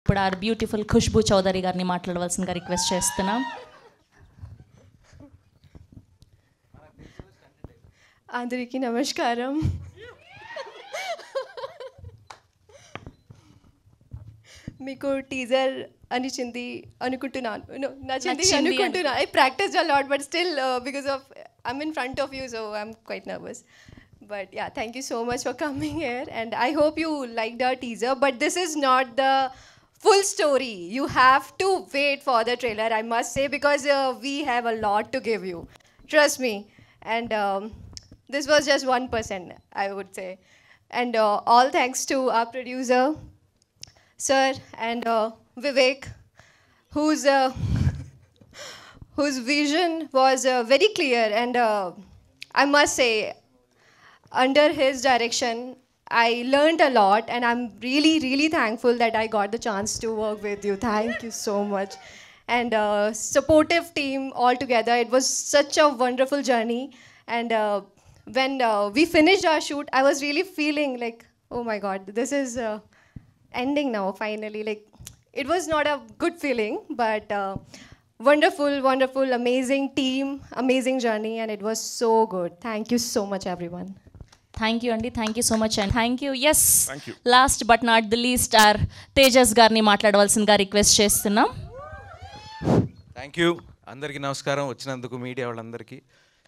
ఇప్పుడు are beautiful Khushbu Chowdary గారిని మాట్లాడవలసిందిగా రిక్వెస్ట్ చేస్తున్నాం అందరికీ నమస్కారం మీకు టీజర్ అనిచింది అనుకుంటున్నాను నచ్చింది అనుకుంటున్నా I practise a lot but still because of I mean front of you so I'm quite nervous but yeah thank you so much for coming here and I hope you like the teaser but this is not the full story. You have to wait for the trailer, I must say, because uh, we have a lot to give you. Trust me. And um, this was just 1%, I would say. And uh, all thanks to our producer, sir, and uh, Vivek, whose, uh, whose vision was uh, very clear. And uh, I must say, under his direction, I learned a lot, and I'm really, really thankful that I got the chance to work with you. Thank you so much. And uh, supportive team all together. It was such a wonderful journey. And uh, when uh, we finished our shoot, I was really feeling like, oh my God, this is uh, ending now, finally. Like, it was not a good feeling, but uh, wonderful, wonderful, amazing team, amazing journey, and it was so good. Thank you so much, everyone. Thank you అండి thank you so much and thank you as last but not the least ఆర్ తేజస్ గారిని మాట్లాడవలసిందిగా request చేస్తున్నాం thank you అందరికీ నమస్కారం వచ్చినందుకు media వాళ్ళందరికీ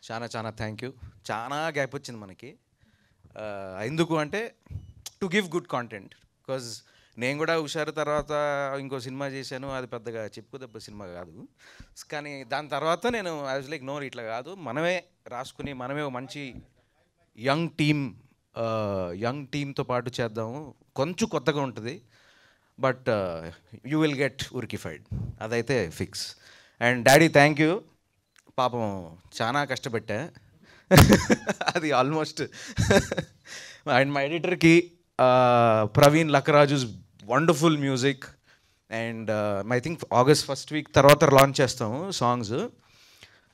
చాలా చాలా థ్యాంక్ యూ చాలా గ్యాప్ వచ్చింది మనకి ఎందుకు అంటే to give good content because నేను కూడా హుషారు తర్వాత ఇంకో సినిమా చేశాను అది పెద్దగా చెప్పుకోదెబ్బ సినిమా కాదు కానీ దాని తర్వాత నేను ఐ వాజ్ లైక్ నోర్ ఇట్లా కాదు మనమే రాసుకుని మనమే మంచి యంగ్ టీమ్ యంగ్ టీమ్తో పాటు చేద్దాము కొంచెం కొత్తగా ఉంటుంది but you will get horrified అదైతే fix and daddy thank you పాపం చాలా కష్టపెట్టా అది ఆల్మోస్ట్ అండ్ మా ఎడిటర్కి Praveen Lakkaraju's wonderful music and I think August first week తర్వాత లాంచ్ చేస్తాము songs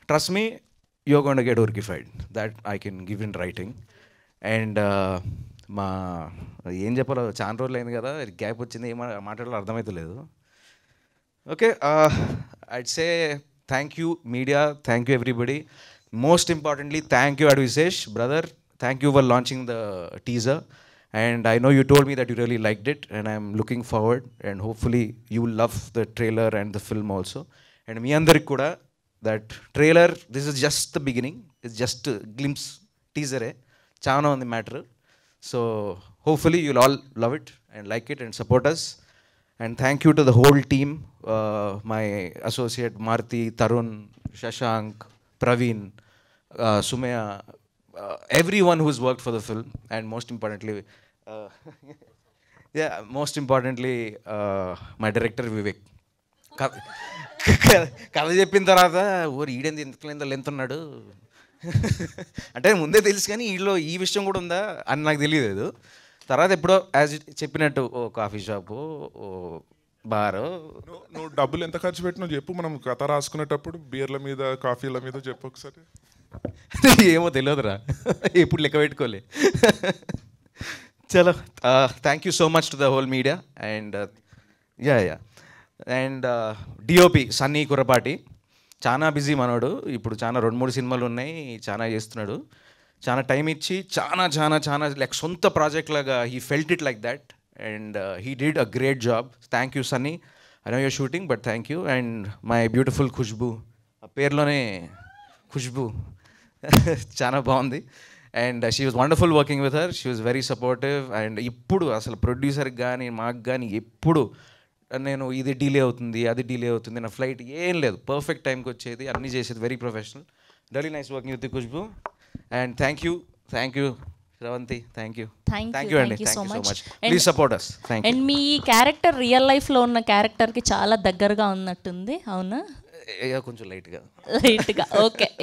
trust me you're gonna get horrified that I can give in writing and మా ఏం చెప్పాలో చాలా రోజులు అయింది కదా గ్యాప్ వచ్చింది ఏం మాట్లాడాలో అర్థమవుతలేదు okay I'd say thank you media thank you everybody most importantly thank you Vishesh brother thank you for launching the teaser and I know you told me that you really liked it and I'm looking forward and hopefully you love the trailer and the film also and మీ అందరికి కూడా that trailer, this is just the beginning. It's just a glimpse, teaser, eh? Chana on the matter. So hopefully you'll all love it and like it and support us. And thank you to the whole team, uh, my associate Marti, Tarun, Shashank, Praveen, uh, Sumeya, uh, everyone who's worked for the film, and most importantly, uh, yeah, most importantly, my director Vivek. కథ కథ చెప్పిన తర్వాత ఊరు ఈడేంది ఇంతలేందో length ఉన్నాడు అంటే ముందే తెలుసు కానీ వీళ్ళు ఈ విషయం కూడా ఉందా అని నాకు తెలియలేదు తర్వాత ఎప్పుడో యాజ్ చెప్పినట్టు ఓ కాఫీ షాపు ఓ బారు నువ్వు డబ్బులు ఎంత ఖర్చు పెట్టినా చెప్పు మనం కథ రాసుకునేటప్పుడు బీర్ల మీద కాఫీల మీద చెప్పు ఒకసారి ఏమో తెలియదురా ఎప్పుడు లెక్క పెట్టుకోలే చలో thank you so much to the whole media and yeah yeah and DOP Sunny Kurapati చాలా బిజీ మనోడు ఇప్పుడు చాలా రెండు మూడు సినిమాలు ఉన్నాయి చాలా చేస్తున్నాడు చాలా టైం ఇచ్చి చాలా చాలా చాలా లైక్ సొంత ప్రాజెక్ట్ లాగా he felt it like that and he did a great job thank you Sunny I know your shooting but thank you and my beautiful Khushbu ఆ పేరులోనే ఖుష్బు చాలా బాగుంది and she was wonderful working with her she was very supportive and ఇప్పుడు అసలు ప్రొడ్యూసర్కి కానీ మాకు కానీ ఎప్పుడు నేను ఇది డిలే అవుతుంది అది డిలే అవుతుంది నా ఫ్లైట్ ఏం లేదు పర్ఫెక్ట్ టైంకి వచ్చేది అన్నీ చేసేది very professional very nice working with Khushbu and thank you thank you Shravanthi thank you thank you అండి so much please support us and మీ క్యారెక్టర్ రియల్ లైఫ్లో ఉన్న క్యారెక్టర్కి చాలా దగ్గరగా ఉన్నట్టుంది అవునా eh, కొంచెం లైట్గా లైట్గా ఓకే